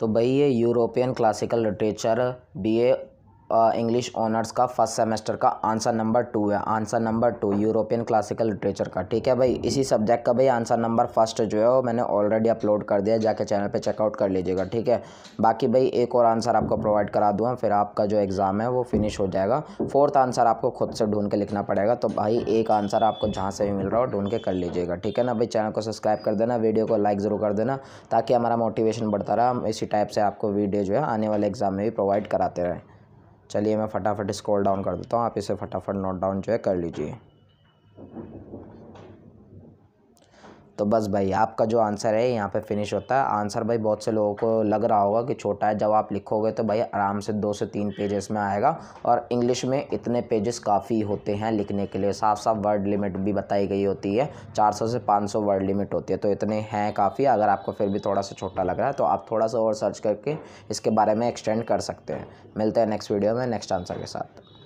तो भाई ये European classical literature BA English honours का फर्स्ट सेमेस्टर का आंसर नंबर टू है answer number two European classical literature का ठीक है भाई इसी सब्जेक्ट का भाई आंसर नंबर फर्स्ट जो है वो मैंने ऑलरेडी अपलोड कर दिया जाके चैनल पे चेकआउट कर लीजिएगा ठीक है बाकी भाई एक और आंसर आपको प्रोवाइड करा दूँ फिर आपका जो एग्ज़ाम है वो फिनिश हो जाएगा फोर्थ आंसर आपको खुद से ढूंढ के लिखना पड़ेगा तो भाई एक आंसर आपको जहाँ से भी मिल रहा हो ढूंढ के कर लीजिएगा ठीक है ना भाई चैनल को सब्सक्राइब कर देना वीडियो को लाइक ज़रूर कर देना ताकि हमारा मोटिवेशन बढ़ता रहा हम इसी टाइप से आपको वीडियो जो है आने वाले एग्ज़ाम में भी प्रोवाइड कराते रहें चलिए मैं फटाफट स्क्रॉल डाउन कर देता हूँ आप इसे फटाफट नोट डाउन जो है कर लीजिए तो बस भाई आपका जो आंसर है यहाँ पे फिनिश होता है आंसर भाई बहुत से लोगों को लग रहा होगा कि छोटा है जब आप लिखोगे तो भाई आराम से दो से तीन पेजेस में आएगा और इंग्लिश में इतने पेजेस काफ़ी होते हैं लिखने के लिए साफ साफ वर्ड लिमिट भी बताई गई होती है 400 से 500 वर्ड लिमिट होती है तो इतने हैं काफ़ी अगर आपको फिर भी थोड़ा सा छोटा लग रहा है तो आप थोड़ा सा और सर्च करके इसके बारे में एक्सटेंड कर सकते हैं मिलते हैं नेक्स्ट वीडियो में नेक्स्ट आंसर के साथ